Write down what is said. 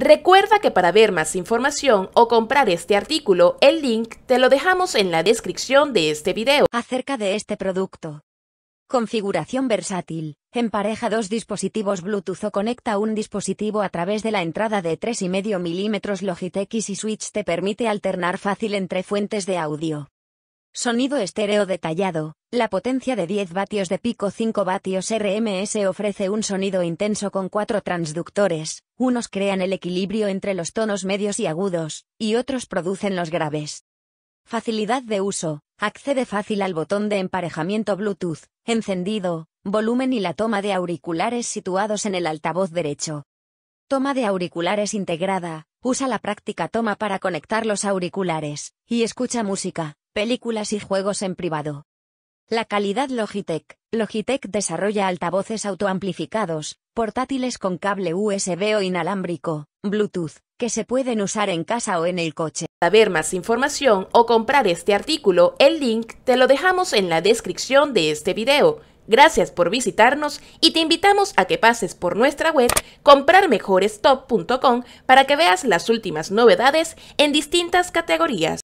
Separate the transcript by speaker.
Speaker 1: Recuerda que para ver más información o comprar este artículo, el
Speaker 2: link te lo dejamos en la descripción de este video. Acerca de este producto. Configuración versátil. Empareja dos dispositivos Bluetooth o conecta un dispositivo a través de la entrada de 3,5 mm Logitech y Switch te permite alternar fácil entre fuentes de audio. Sonido estéreo detallado. La potencia de 10 vatios de pico 5 vatios RMS ofrece un sonido intenso con cuatro transductores, unos crean el equilibrio entre los tonos medios y agudos, y otros producen los graves. Facilidad de uso. Accede fácil al botón de emparejamiento Bluetooth, encendido, volumen y la toma de auriculares situados en el altavoz derecho. Toma de auriculares integrada. Usa la práctica toma para conectar los auriculares, y escucha música, películas y juegos en privado. La calidad Logitech. Logitech desarrolla altavoces autoamplificados, portátiles con cable USB o inalámbrico, Bluetooth, que se pueden usar en casa o en el coche. Para ver más información
Speaker 1: o comprar este artículo, el link te lo dejamos en la descripción de este video. Gracias por visitarnos y te invitamos a que pases por nuestra web comprarmejorestop.com para que veas las últimas novedades en distintas categorías.